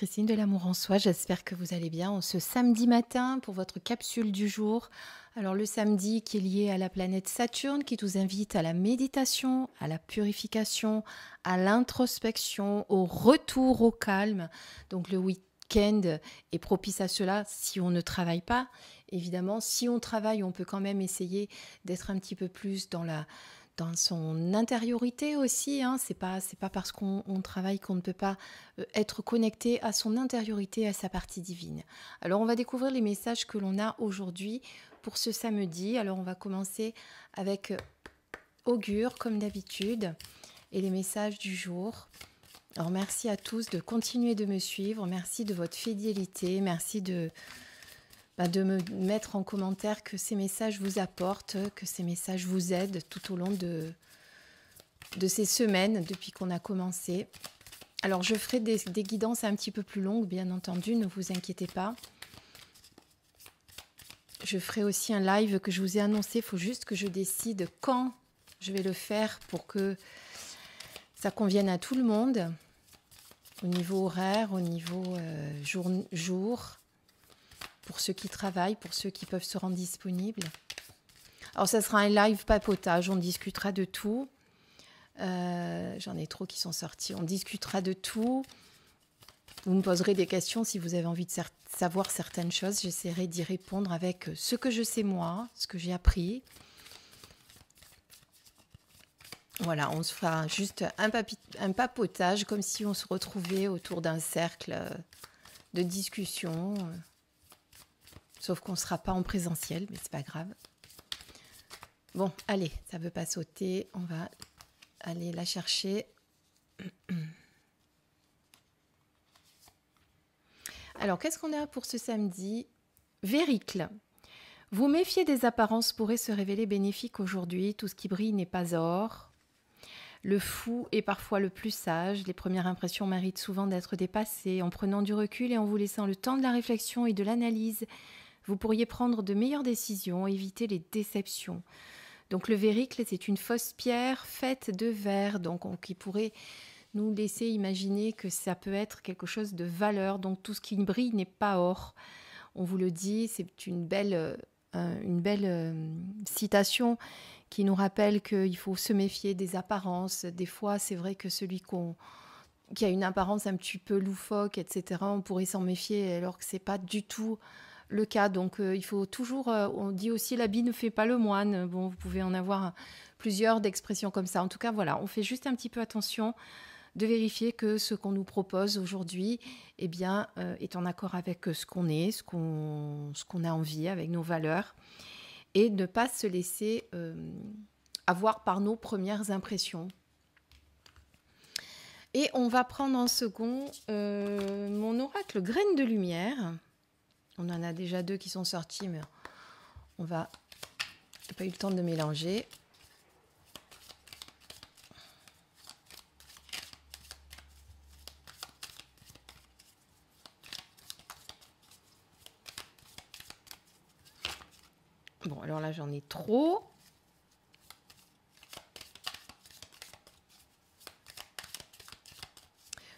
Christine de l'amour en soi. J'espère que vous allez bien ce samedi matin pour votre capsule du jour. Alors le samedi qui est lié à la planète Saturne qui nous invite à la méditation, à la purification, à l'introspection, au retour au calme. Donc le week-end est propice à cela si on ne travaille pas. Évidemment, si on travaille, on peut quand même essayer d'être un petit peu plus dans la dans son intériorité aussi. Hein. C'est pas c'est pas parce qu'on travaille qu'on ne peut pas euh, être connecté à son intériorité, à sa partie divine. Alors on va découvrir les messages que l'on a aujourd'hui pour ce samedi. Alors on va commencer avec euh, augure comme d'habitude et les messages du jour. Alors merci à tous de continuer de me suivre, merci de votre fidélité, merci de bah, de me mettre en commentaire que ces messages vous apportent, que ces messages vous aident tout au long de, ces semaines depuis qu'on a commencé. Alors je ferai des, guidances un petit peu plus longues, bien entendu, ne vous inquiétez pas. Je ferai aussi un live que je vous ai annoncé, il faut juste que je décide quand je vais le faire pour que ça convienne à tout le monde, au niveau horaire, au niveau euh, jour, pour ceux qui travaillent, pour ceux qui peuvent se rendre disponibles. Alors, ça sera un live papotage, on discutera de tout. Euh, j'en ai trop qui sont sortis. On discutera de tout. Vous me poserez des questions si vous avez envie de savoir certaines choses. J'essaierai d'y répondre avec ce que je sais moi, ce que j'ai appris. Voilà, on se fera juste un, un papotage comme si on se retrouvait autour d'un cercle euh, de discussion. Sauf qu'on ne sera pas en présentiel, mais c'est pas grave. Bon, allez, ça ne veut pas sauter. On va aller la chercher. Alors, qu'est-ce qu'on a pour ce samedi Véricle. Vous méfiez des apparences pourrait se révéler bénéfique aujourd'hui. Tout ce qui brille n'est pas or. Le fou est parfois le plus sage. Les premières impressions méritent souvent d'être dépassées. En prenant du recul et en vous laissant le temps de la réflexion et de l'analyse, vous pourriez prendre de meilleures décisions, éviter les déceptions. Donc le véricle, c'est une fausse pierre faite de verre, donc qui pourrait nous laisser imaginer que ça peut être quelque chose de valeur, donc tout ce qui brille n'est pas or. On vous le dit, c'est une belle, euh, une belle euh, citation qui nous rappelle qu'il faut se méfier des apparences. Des fois, c'est vrai que celui qui a une apparence un petit peu loufoque, etc., on pourrait s'en méfier alors que c'est pas du tout le cas. Donc euh, il faut toujours, euh, on dit aussi l'habit ne fait pas le moine. Bon, vous pouvez en avoir plusieurs d'expressions comme ça. En tout cas, voilà, on fait juste un petit peu attention de vérifier que ce qu'on nous propose aujourd'hui eh bien, euh, est en accord avec ce qu'on est, ce qu'on, ce qu'on a envie, avec nos valeurs, et ne pas se laisser avoir par nos premières impressions. Et on va prendre en second mon oracle Graines de lumière. On en a déjà deux qui sont sortis, mais on va pas eu le temps de mélanger. Bon, alors là, j'en ai trop.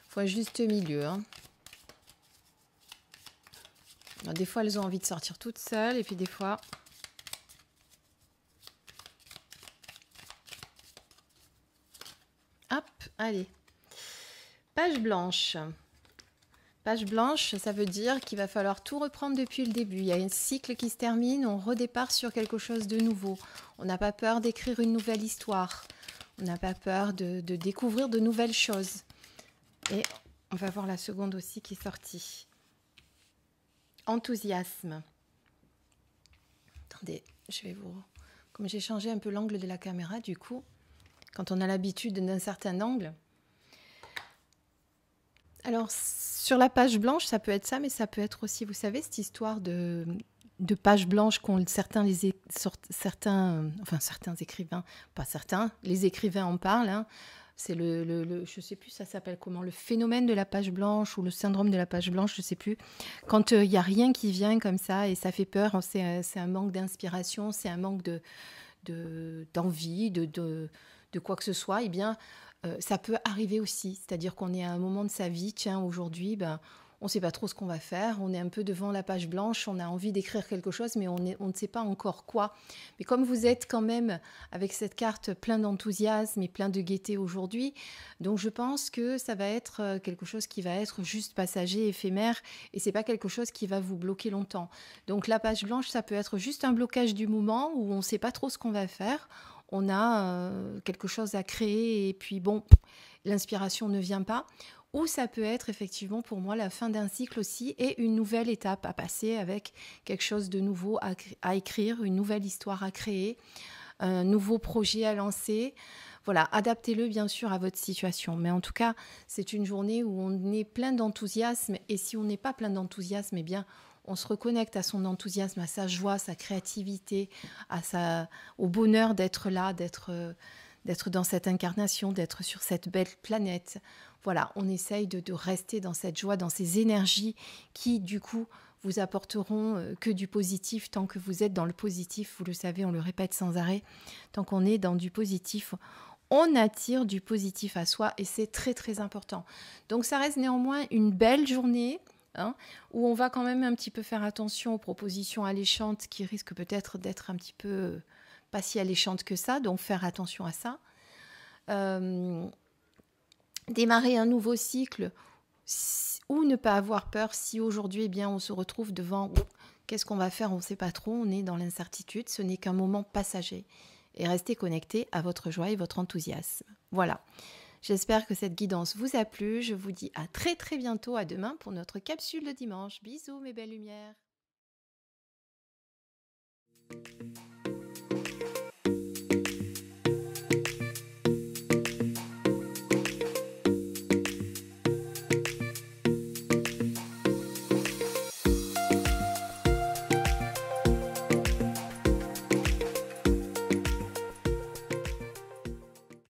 Faut juste milieu. Hein des fois, elles ont envie de sortir toutes seules, et puis des fois... Hop, allez. Page blanche. Page blanche, ça veut dire qu'il va falloir tout reprendre depuis le début. Il y a un cycle qui se termine, on redépart sur quelque chose de nouveau. On n'a pas peur d'écrire une nouvelle histoire. On n'a pas peur de, découvrir de nouvelles choses. Et on va voir la seconde aussi qui est sortie. Enthousiasme. Attendez, je vais vous... Comme j'ai changé un peu l'angle de la caméra, du coup, quand on a l'habitude d'un certain angle. Alors, sur la page blanche, ça peut être ça, mais ça peut être aussi, vous savez, cette histoire de, de blanche qu'ont certains, les, certains, euh, enfin, certains écrivains, pas certains, les écrivains en parlent, hein, c'est le, je sais plus, ça s'appelle comment, le phénomène de la page blanche ou le syndrome de la page blanche, je sais plus. Quand il euh, n'y a rien qui vient comme ça et ça fait peur, hein, c'est un, manque d'inspiration, c'est un manque de d'envie, de, de, de, quoi que ce soit, eh bien, euh, ça peut arriver aussi. C'est-à-dire qu'on est à un moment de sa vie, tiens, aujourd'hui, ben, on ne sait pas trop ce qu'on va faire, on est un peu devant la page blanche, on a envie d'écrire quelque chose, mais on, ne sait pas encore quoi. Mais comme vous êtes quand même avec cette carte plein d'enthousiasme et plein de gaieté aujourd'hui, donc je pense que ça va être euh, quelque chose qui va être juste passager, éphémère, et c'est pas quelque chose qui va vous bloquer longtemps. Donc la page blanche, ça peut être juste un blocage du moment où on ne sait pas trop ce qu'on va faire, on a euh, quelque chose à créer et puis bon, l'inspiration ne vient pas ou ça peut être effectivement pour moi la fin d'un cycle aussi et une nouvelle étape à passer avec quelque chose de nouveau à, écrire, une nouvelle histoire à créer, un nouveau projet à lancer. Voilà, adaptez-le bien sûr à votre situation. Mais en tout cas, c'est une journée où on est plein d'enthousiasme. Et si on n'est pas plein d'enthousiasme, eh bien, on se reconnecte à son enthousiasme, à sa joie, sa créativité, à au bonheur d'être là, d'être dans cette incarnation, d'être sur cette belle planète. Voilà, on essaye de, rester dans cette joie, dans ces énergies qui, du coup, vous apporteront euh, que du positif tant que vous êtes dans le positif. Vous le savez, on le répète sans arrêt. Tant qu'on est dans du positif, on attire du positif à soi et c'est très très important. Donc ça reste néanmoins une belle journée. Hein, où on va quand même un petit peu faire attention aux propositions alléchantes qui risquent peut-être d'être un petit peu euh, pas si alléchantes que ça, donc faire attention à ça. Euh, démarrer un nouveau cycle ou ne pas avoir peur si aujourd'hui eh bien on se retrouve devant oh, qu'est-ce qu'on va faire, on ne sait pas trop, on est dans l'incertitude, ce n'est qu'un moment passager et restez connectés à votre joie et votre enthousiasme. Voilà. J'espère que cette guidance vous a plu. Je vous dis à très très bientôt, à demain pour notre capsule de dimanche. Bisous mes belles lumières.